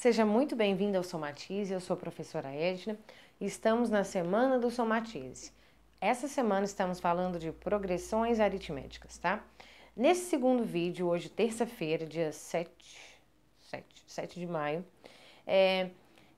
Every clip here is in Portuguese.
Seja muito bem-vindo ao Somatize, eu sou a professora Edna e estamos na semana do Somatize. Essa semana estamos falando de progressões aritméticas, tá? Nesse segundo vídeo, hoje terça-feira, dia 7, 7, 7 de maio, é,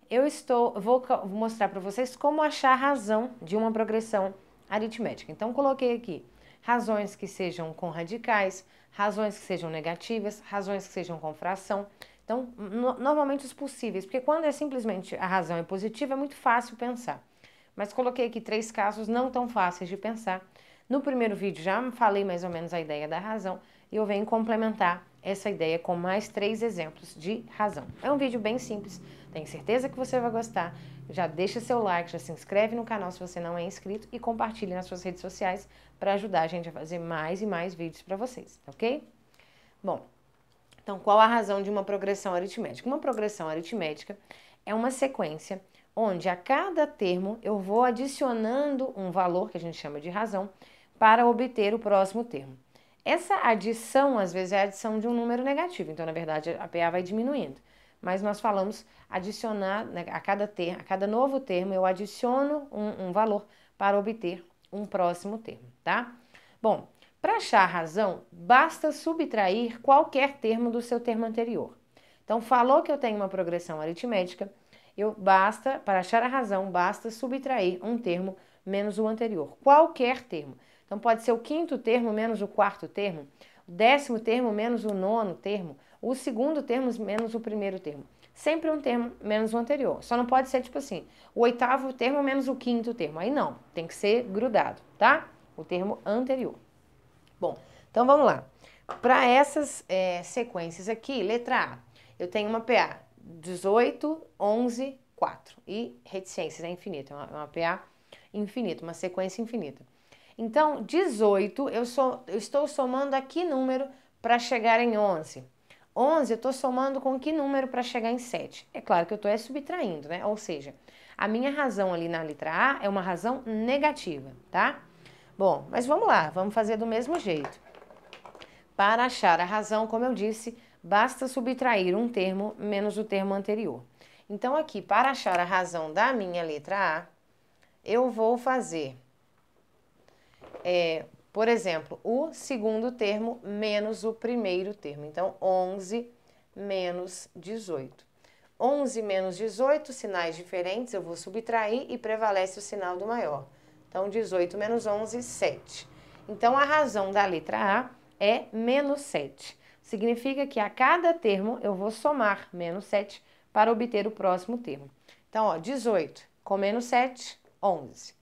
eu estou vou mostrar para vocês como achar a razão de uma progressão aritmética. Então, coloquei aqui razões que sejam com radicais, razões que sejam negativas, razões que sejam com fração, então, no, normalmente os possíveis, porque quando é simplesmente a razão é positiva, é muito fácil pensar. Mas coloquei aqui três casos não tão fáceis de pensar. No primeiro vídeo já falei mais ou menos a ideia da razão e eu venho complementar essa ideia com mais três exemplos de razão. É um vídeo bem simples, tenho certeza que você vai gostar. Já deixa seu like, já se inscreve no canal se você não é inscrito e compartilhe nas suas redes sociais para ajudar a gente a fazer mais e mais vídeos para vocês, ok? Bom, então, qual a razão de uma progressão aritmética? Uma progressão aritmética é uma sequência onde a cada termo eu vou adicionando um valor que a gente chama de razão para obter o próximo termo. Essa adição, às vezes, é a adição de um número negativo, então, na verdade, a PA vai diminuindo. Mas nós falamos adicionar, né, a, cada ter, a cada novo termo, eu adiciono um, um valor para obter um próximo termo, tá? Bom, para achar a razão, basta subtrair qualquer termo do seu termo anterior. Então, falou que eu tenho uma progressão aritmética, eu basta, para achar a razão, basta subtrair um termo menos o anterior, qualquer termo. Então, pode ser o quinto termo menos o quarto termo, o décimo termo menos o nono termo, o segundo termo menos o primeiro termo. Sempre um termo menos o anterior. Só não pode ser tipo assim, o oitavo termo menos o quinto termo. Aí não, tem que ser grudado, tá? O termo anterior. Bom, então vamos lá. Para essas é, sequências aqui, letra A, eu tenho uma PA 18, 11, 4. E reticências é infinita, é uma, é uma PA infinita, uma sequência infinita. Então, 18, eu, sou, eu estou somando a que número para chegar em 11? 11, eu estou somando com que número para chegar em 7? É claro que eu estou é subtraindo, né? Ou seja, a minha razão ali na letra A é uma razão negativa, tá? Bom, mas vamos lá, vamos fazer do mesmo jeito. Para achar a razão, como eu disse, basta subtrair um termo menos o termo anterior. Então, aqui, para achar a razão da minha letra A, eu vou fazer, é, por exemplo, o segundo termo menos o primeiro termo. Então, 11 menos 18. 11 menos 18, sinais diferentes, eu vou subtrair e prevalece o sinal do maior. Então, 18 menos 11, 7. Então, a razão da letra A é menos 7. Significa que a cada termo eu vou somar menos 7 para obter o próximo termo. Então, ó, 18 com menos 7, 11.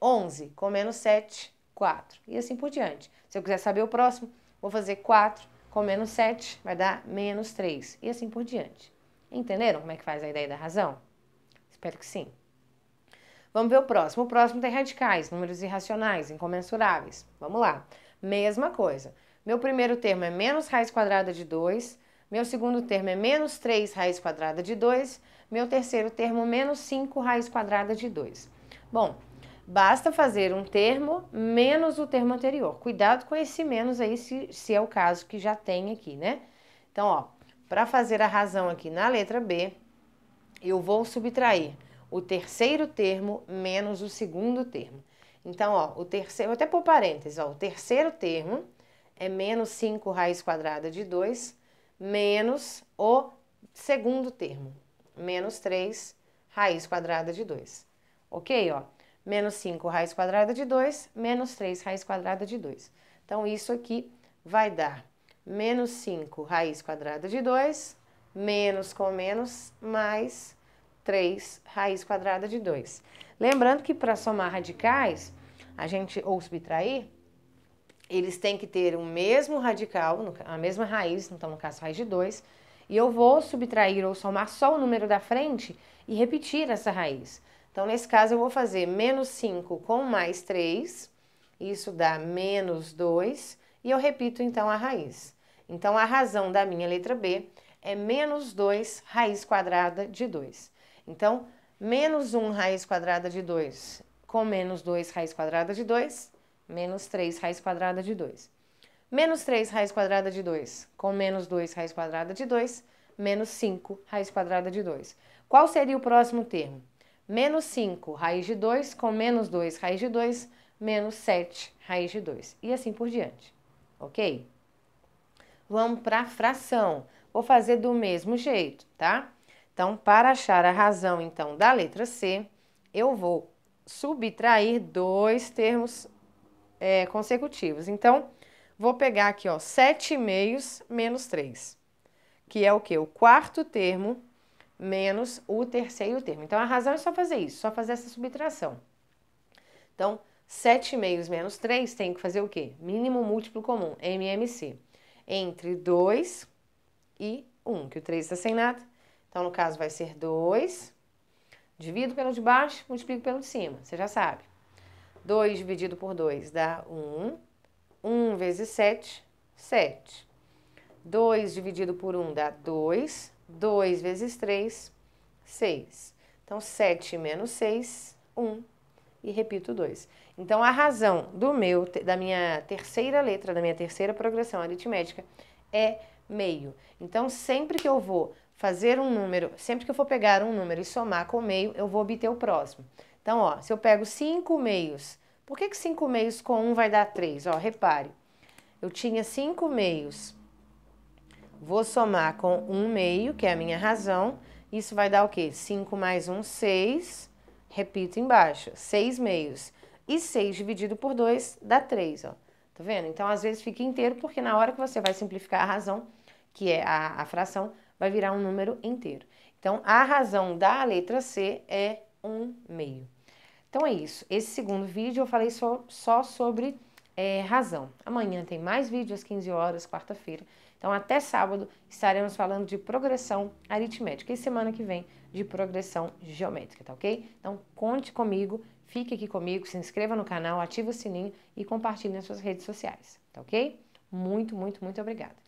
11 com menos 7, 4. E assim por diante. Se eu quiser saber o próximo, vou fazer 4 com menos 7, vai dar menos 3. E assim por diante. Entenderam como é que faz a ideia da razão? Espero que sim. Vamos ver o próximo. O próximo tem radicais, números irracionais, incomensuráveis. Vamos lá. Mesma coisa. Meu primeiro termo é menos raiz quadrada de 2. Meu segundo termo é menos 3 raiz quadrada de 2. Meu terceiro termo, menos 5 raiz quadrada de 2. Bom, basta fazer um termo menos o termo anterior. Cuidado com esse menos aí, se, se é o caso que já tem aqui, né? Então, ó, para fazer a razão aqui na letra B, eu vou subtrair o terceiro termo menos o segundo termo. Então, ó, o terceiro, vou até por parênteses, ó, o terceiro termo é menos 5 raiz quadrada de 2 menos o segundo termo, menos 3 raiz quadrada de 2. Ok, ó? Menos 5 raiz quadrada de 2, menos 3 raiz quadrada de 2. Então, isso aqui vai dar menos 5 raiz quadrada de 2, menos com menos, mais 3 raiz quadrada de 2. Lembrando que para somar radicais, a gente ou subtrair, eles têm que ter o mesmo radical, a mesma raiz, então no caso raiz de 2, e eu vou subtrair ou somar só o número da frente e repetir essa raiz. Então, nesse caso, eu vou fazer menos 5 com mais 3, isso dá menos 2, e eu repito então a raiz. Então, a razão da minha letra B é menos 2 raiz quadrada de 2. Então, menos 1 raiz quadrada de 2 com menos 2 raiz quadrada de 2, menos 3 raiz quadrada de 2. Menos 3 raiz quadrada de 2 com menos 2 raiz quadrada de 2, menos 5 raiz quadrada de 2. Qual seria o próximo termo? Menos 5 raiz de 2 com menos 2 raiz de 2, menos 7 raiz de 2. E assim por diante, ok? Vamos para a fração. Vou fazer do mesmo jeito, tá? Então, para achar a razão então da letra C, eu vou subtrair dois termos é, consecutivos. Então, vou pegar aqui, ó, 7 meios menos 3, que é o que? O quarto termo menos o terceiro termo. Então, a razão é só fazer isso, só fazer essa subtração. Então, 7 meios menos 3 tem que fazer o quê? Mínimo múltiplo comum, MMC, entre 2 e 1, que o 3 está sem nada, então, no caso, vai ser 2. Divido pelo de baixo, multiplico pelo de cima. Você já sabe. 2 dividido por 2 dá 1. 1 vezes 7, 7. 2 dividido por 1 dá 2. 2 vezes 3, 6. Então, 7 menos 6, 1. E repito 2. Então, a razão do meu, da minha terceira letra, da minha terceira progressão aritmética é meio. Então, sempre que eu vou fazer um número, sempre que eu for pegar um número e somar com o meio, eu vou obter o próximo. Então, ó, se eu pego 5 meios, por que, que 5 meios com 1 um vai dar 3? Ó, repare, eu tinha 5 meios, vou somar com 1 um meio, que é a minha razão, isso vai dar o quê? 5 mais 1, um, 6, repito embaixo, 6 meios. E 6 dividido por 2 dá 3, ó. Tá vendo? Então, às vezes fica inteiro, porque na hora que você vai simplificar a razão, que é a, a fração, vai virar um número inteiro. Então, a razão da letra C é 1 meio. Então é isso. Esse segundo vídeo eu falei só, só sobre é, razão. Amanhã tem mais vídeo às 15 horas, quarta-feira. Então até sábado estaremos falando de progressão aritmética e semana que vem de progressão geométrica, tá ok? Então conte comigo, fique aqui comigo, se inscreva no canal, ative o sininho e compartilhe nas suas redes sociais, tá ok? Muito, muito, muito obrigada.